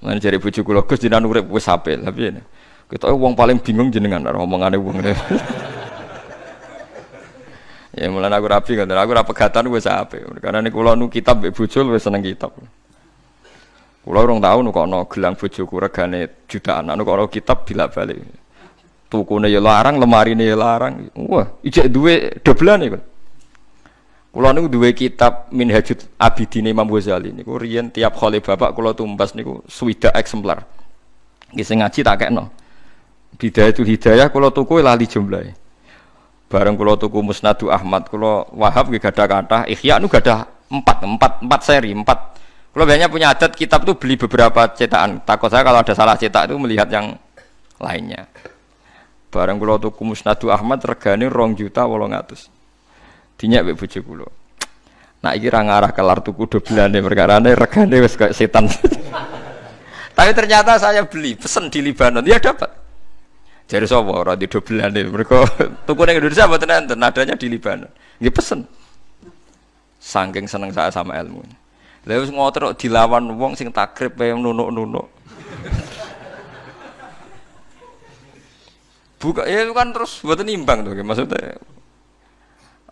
Lan nah, cari bojo gula Gus jenengan urep wis sape Tapi ini kita uang eh, paling bingung jenengan karo uang wong. ya mulai aku rapi kan, aku rapi pegatan gue sape. Karena ini kulo nu kitab be bojo wis seneng kitab. Kula urung tau nukokno gelang bojoku regane jutaan, anu kono kitab bila balik. tuku nih ya larang, lemari nih ya larang. Wah, ijek duwe nih kan. Kulo niku duwe kitab Minhajut Abidin Imam Ghazali niku riyen tiap kali bapak kulo tumbas niku swida eksemplar. Nggih sing ngaji tak kekno. Bidayatul Hidayah kulo tuku ya lali jumlahe. Bareng kulo tuku Musnadu Ahmad kulo Wahab nggih gadah kathah, Ihya niku gadah 4, 4, 4 seri, 4. Kulo banyak punya adat kitab tuh beli beberapa cetakan. Takut saya kalau ada salah cetak itu melihat yang lainnya. Bareng kulo tuku Musnadu Ahmad regane 2 juta 800 dinyak mbek bojo kula. Nah iki ra ngarah kelar tuku dobelane perkarane regane wis kayak setan. Tapi ternyata saya beli pesen di Libanon, ya dapat. Jadi sapa ora di dobelane. Mereka tuku ning Indonesia mboten enten, adanya di Libanon. Nggih pesen. Saking seneng saya sama ilmu. Lha wis dilawan wong sing takrib kaya nunuk-nunuk. Buka ya kan terus buat nimbang tuh maksudnya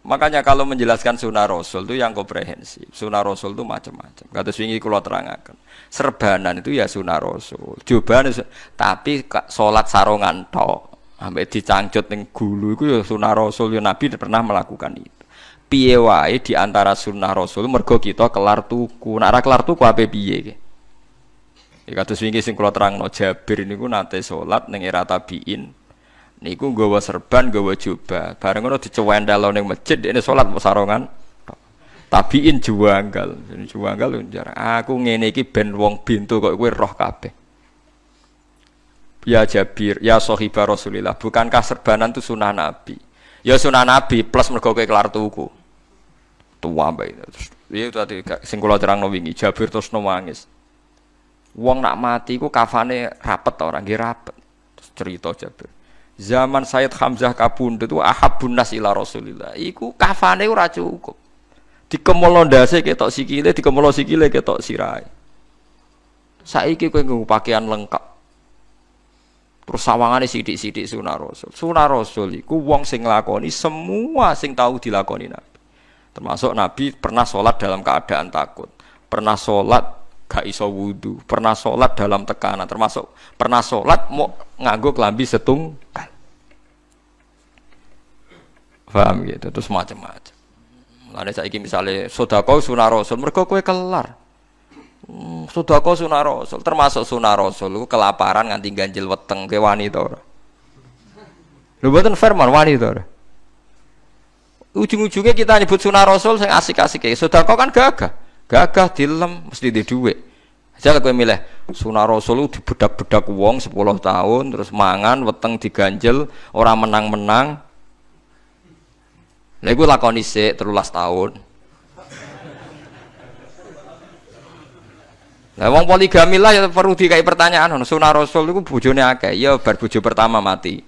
Makanya kalau menjelaskan sunnah Rasul itu yang komprehensif. Sunnah Rasul itu macam-macam. Kata swingi kalau terangkan. Serbanan itu ya sunnah Rasul. Jubahan tapi solat sarongan tok. Sampai dicangcut neng gulu itu ya sunnah Rasul. Ya Nabi pernah melakukan itu. Piye wae di antara sunnah Rasul mergo kita kelar tuku. nara kelar tuku apa piye? Ya kata swingi sing kula no Jabir niku nate solat neng era tabiin niku gawa serban gawa jubah bareng ngono dicewendel ning masjid ini salat sarongan tabiin juanggal juanggal jarang aku ngene iki ben wong bintu kok kowe roh kabeh ya Jabir ya sahibah Rasulillah bukankah serbanan itu sunah Nabi ya sunah Nabi plus mergo kowe kelar tuku tua mbak itu terus iya tadi sing kula terang wingi Jabir terus nangis wong nak mati ku kafane rapet orang nggih rapet terus cerita Jabir zaman Sayyid Hamzah Kabund itu ahabun nas ila Rasulillah. Iku kafane ora cukup. Dikemolo ndase ketok sikile, dikemolo sikile ketok Saya Saiki kowe nggo pakaian lengkap. Terus sawangane sidik-sidik sunah Rasul. Sunah Rasul iku wong sing nglakoni semua sing tahu dilakoni Nabi. Termasuk Nabi pernah sholat dalam keadaan takut, pernah sholat gak iso wudu, pernah sholat dalam tekanan, termasuk pernah sholat mau nganggo setung kan, faham gitu, terus macam-macam. Lalu saya ingin misalnya kau sunah rasul, mereka kue kelar. Hmm, kau sunah rasul, termasuk sunah rasul, lu kelaparan nganti ganjil weteng ke wanita. Lu buatan firman wanita. Ujung-ujungnya kita nyebut sunah rasul, saya asik-asik ya. kau kan gagah gagah dilem mesti di duit aku kowe milih sunah rasul di bedak bedak uang sepuluh tahun terus mangan weteng diganjel orang menang-menang. Lha gue lakoni sik terulas tahun. Lah uang poligami lah ya perlu dikai pertanyaan ono sunah rasul itu bojone akeh ya bar pertama mati.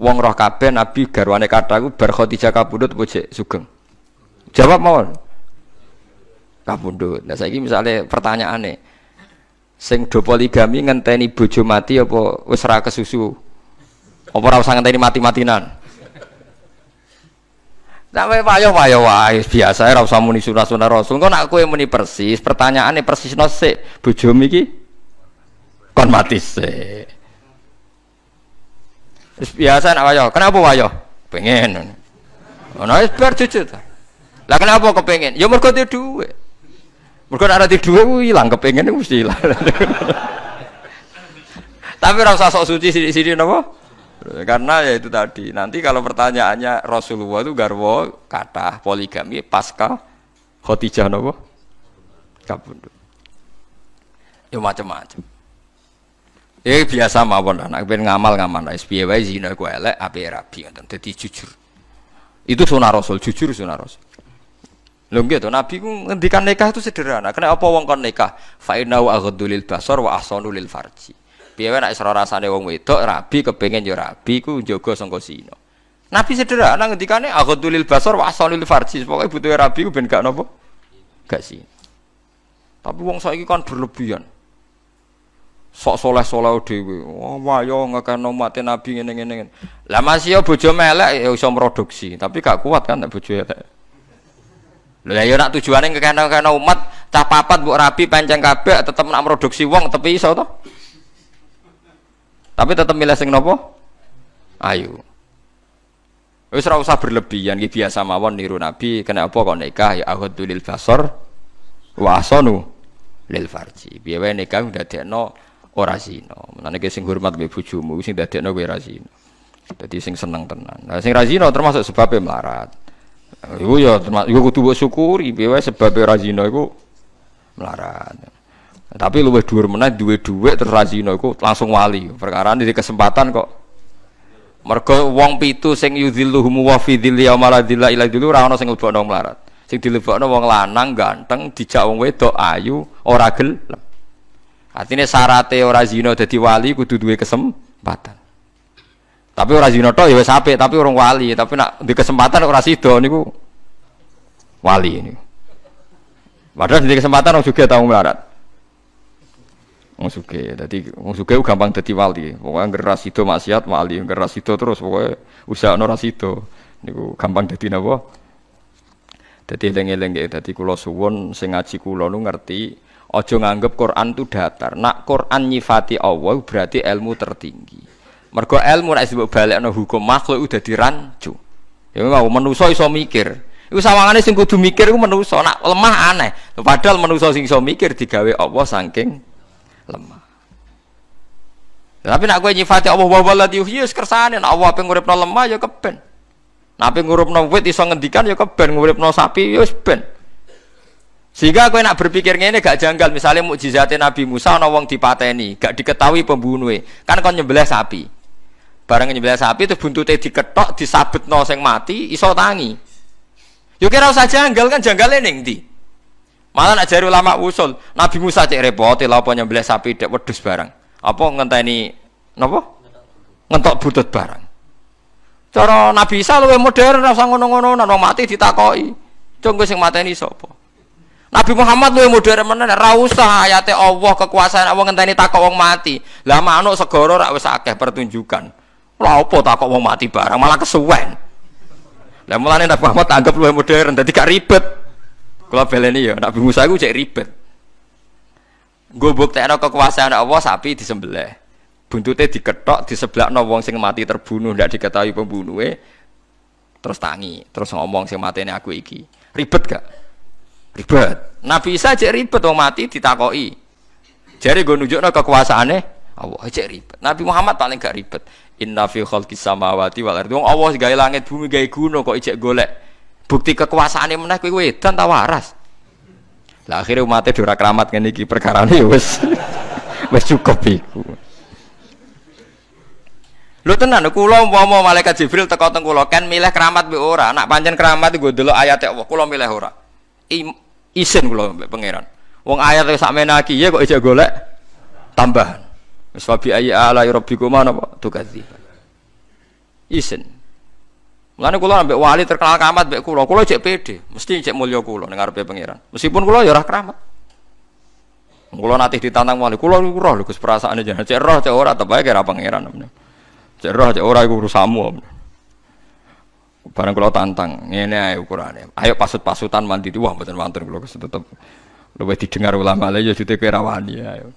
Wong roh kabeh nabi garwane kathah iku bar Khadijah kapundhut sugeng. Jawab mawon. kabundut. Ah, nah saya saiki pertanyaan nih, sing do poligami ngenteni bojo mati apa wis ra kesusu? Apa ora usah ngenteni mati-matinan? Sampai payo payo wah biasa ora usah muni sunah sunah Rasul. Kok nak kowe muni persis, pertanyaane persis no sik. Bojomu kon mati sik. biasa nak payo, Kenapa payo? Pengen. Ono wis bar lah kenapa kepengen? Ya mereka duwe dua mereka ada ora duwe hilang kepengen ilang kepengen mesti hilang. Tapi rasa sok suci sini-sini napa? Karena ya itu tadi, nanti kalau pertanyaannya Rasulullah itu garwo kata poligami pasca Khotijah, nopo? Kabundut. Ya macam-macam. Ya biasa mawon lah, anak ben ngamal-ngamal nah, SPY zina ku elek, ape rapi ngoten. jujur. Itu sunah Rasul, jujur sunah Rasul. Lho gitu, Nabi ku ngendikan nikah itu sederhana. Kena apa wong kon nikah? Fa inna wa aghdulil basar wa ahsanu lil farji. Piye nek isra rasane wong wedok rabi kepengin yo rabi ku njaga sangka zina. Nabi sederhana ngendikane aghdulil basar wa ahsanu lil farji. Pokoke butuhe rabi ku ben gak napa? Gak sih. Tapi wong saiki kan berlebihan. Sok soleh soleh dhewe. Wah, wah yo ngekeno mate Nabi ngene-ngene. Lah masih yo bojo melek ya iso produksi, tapi gak kuat kan nek bojo elek. Lha ya nak tujuane kekena-kena umat cah papat mbok rapi panjang kabeh tetep nak produksi wong tapi iso to. Tapi tetep milih sing nopo? Ayo. Wis ora usah berlebihan iki biasa mawon niru Nabi kena apa kok nikah ya ahadu lil fasor wa asanu lil farji. Piye wae nikah ndadekno ora zina. Menane ki sing hormat mbek bojomu sing ndadekno kowe ora zina. Dadi sing seneng tenan. Nah sing ra termasuk sebabnya melarat. Iku ya termasuk iku kudu syukuri piye sebab sebabe ra zina iku melarat. Tapi luwih dhuwur meneh duwe dhuwit terus ra zina iku langsung wali. Perkara ini kesempatan kok mergo wong pitu sing yudhilluhum wa fi dhilli yauma la dhilla ila dhillu ora ana sing lebokno melarat. Sing dilebokno wong lanang ganteng dijak wong wedok ayu ora gelem. Artinya syaratnya ora zina dadi wali kudu duwe kesempatan. Tapi orang zina tok ya tapi orang wali, tapi nak di kesempatan orang sida niku wali ini. Padahal di kesempatan orang juga tahu melarat. Orang suge, jadi orang suge gampang jadi wali. Pokoknya ngeras itu maksiat wali, ngeras itu terus pokoknya usaha noras itu. Niku gampang jadi nabo. Jadi eleng-eleng jadi kulo suwon sing ngaji kulo nu ngerti. Ojo nganggep Quran tuh datar. Nak Quran nyifati Allah berarti ilmu tertinggi mergo ilmu nek balik ana hukum makhluk udah dirancu ya mau menusoi iso mikir Iku sawangane sing kudu mikir iku menusoi nak lemah aneh. Padahal menusoi sing iso mikir digawe Allah saking lemah. Tapi nak gue nyifati Allah wa wala yuhyi ya kersane, nak Allah ping uripno lemah ya keben. Nak ping uripno wit iso ngendikan ya keben, uripno sapi ya wis ben. Sehingga kowe nak berpikir ini gak janggal, misalnya mukjizate Nabi Musa ana wong dipateni, gak diketahui pembunuhe. Kan kon nyembelih sapi. Barang nyembelih sapi itu teh diketok, disabet no sing mati, iso tangi. Yo kira usah janggal kan janggalnya neng di. Malah nak jari ulama usul, Nabi Musa cek repot, lha apa nyembelih sapi dek wedhus barang. Apa ngenteni napa? Ngentok butut barang. Cara Nabi Isa yang modern rasa ngono-ngono, nang mati ditakoki. Cung sing mateni sapa? Nabi Muhammad yang modern menen ora usah ayate Allah kekuasaan Allah ngenteni takok wong mati. lama manuk segara rak wis akeh pertunjukan. Lah apa tak kok mau mati barang malah kesuwen. Lah mulane Nabi Muhammad anggap luwih modern dadi gak ribet. Kula beleni ya Nabi Musa iku cek ribet. Gue bukti ada kekuasaan Allah sapi disembelih. Buntutnya diketok di sebelah no wong sing mati terbunuh tidak diketahui pembunuhnya terus tangi terus ngomong sing mati ini aku iki ribet gak ribet Nabi Isa cek ribet wong mati ditakoi jadi gue nunjuk no kekuasaannya Allah cek ribet Nabi Muhammad paling gak ribet Inna fi khalqi samawati wal ardi. Wong Allah gawe langit bumi gawe gunung kok ijek golek. Bukti kekuasaane meneh kuwi wedan ta waras. Lah akhire umate dora kramat ngene iki perkarane ya wis. wis cukup iku. Lho tenan kula umpama malaikat Jibril teko teng kula kan milih keramat mbek ora. Nak pancen keramat nggo delok ayat Allah kula milih ora. I, isin kula mbek pangeran. Wong ayat sak menaki ya kok ijek golek tambahan. Wis wa bi ayyi ala apa? napa tukadziban. Isin. Mulane kula ambek wali terkenal kamat mbek kula, kula cek pede, mesti cek mulya kula ning ngarepe pangeran. Meskipun kula ya ora kramat. Kula nanti ditantang wali, kula roh lho Gus perasaane jangan cek roh cek ora tebae kira pangeran. Cek roh cek ora iku urusamu. Barang kula tantang, ngene ae ukurane. Ayo pasut-pasutan mandi, wah mboten wonten kula tetep luwih didengar ulama lagi ya dite kira ayo.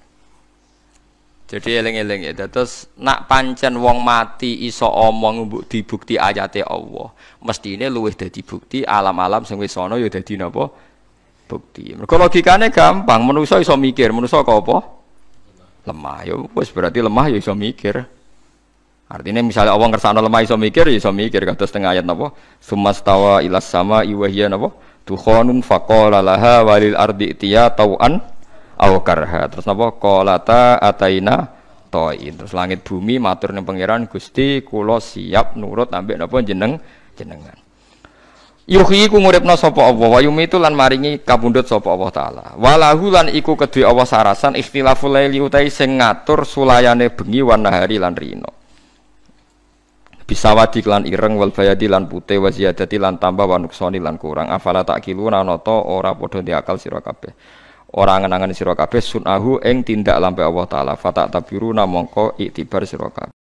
Jadi eling-eling ya. Terus nak pancen wong mati iso omong dibukti ayate Allah. Mesti ini luwih dadi bukti alam-alam sing wis ana ya dadi napa? Bukti. Mergo logikane gampang, manusa iso mikir, manusa kok apa? Lemah. Ya wis berarti lemah ya iso mikir. Artinya misalnya Allah ngersakno lemah iso mikir, ya iso mikir kados tengah ayat napa? Sumastawa ilas sama iwahiya napa? Tuhanun faqala laha walil ardi tiya tau'an au karha. Terus napa qolata ataina toin. Terus langit bumi matur ning pangeran Gusti kula siap nurut ambek napa jeneng jenengan. Yuhi ku nguripna sapa Allah wa yumitu lan maringi kabundut sapa Allah taala. Walahu lan iku kedhe Allah sarasan ikhtilaful laili utai sing ngatur sulayane bengi wan nahari lan rino. Bisawadi lan ireng wal bayadi lan putih wa ziyadati lan tambah wa nuksoni lan kurang afala takilu nata ora padha diakal sira kabeh orang angen-angen sira kabeh sunahu eng tindak lampe Allah taala fatak runa mongko iktibar sira kabeh